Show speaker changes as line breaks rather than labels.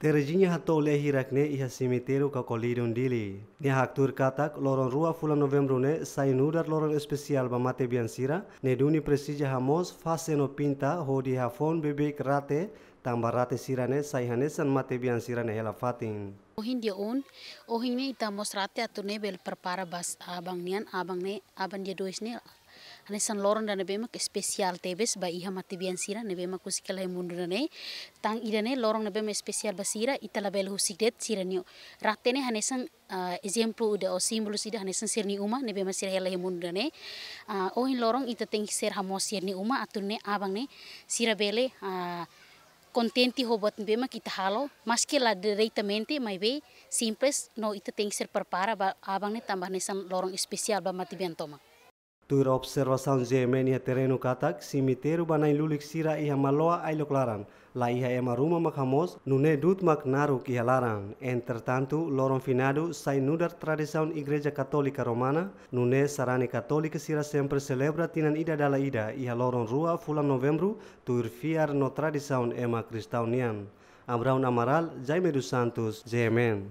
Terjinya hato hatole hirakne iha simiteru ka kolidon dili. Nia haktur katak loron rua fula novembru ne sainudar loron spesial ba mate biansira ne duni presija hamos no pinta hodi hafon bebek rate tambarate sirane saihanesan mate ne hela fatin.
Ohin dia un, ohin ne mos rate atune bel perpara bas abang nian abang ne abang dia dois ne ane lorong loron dana bema ke spesial tebes ba iha mati bian sira ne bema kusik mundu dane tang idane lorong ne bema spesial basira itala bel husik det sira nio ratene hane san uh, eh, example uda o simbol sida hanesan sirni uma ne bema sira lai mundu dane uh, eh, ohin lorong ita teng ser hamo sirni uma ne abang ne sira bele uh, hobot hobat bema kita halo maski la directamente mai be simples no ita teng ser prepara ba abang ne tambah ne lorong spesial ba mati bian tomak
Tuira observação Gemenia terenu katak simiter banai lulik sira iha maloa klaran La iha ema ruma makhamos nune dut mak naruk iha laran. Entertantu, lorong finadu, sai nudar tradisaun igreja katolika romana, nune sarani katolika sira sempre celebra tinan ida dala ida iha lorong rua fulan novembro tuir fiar no tradisaun ema kristaunian. nian. Amaral, Jaime dos Santos, Zemen.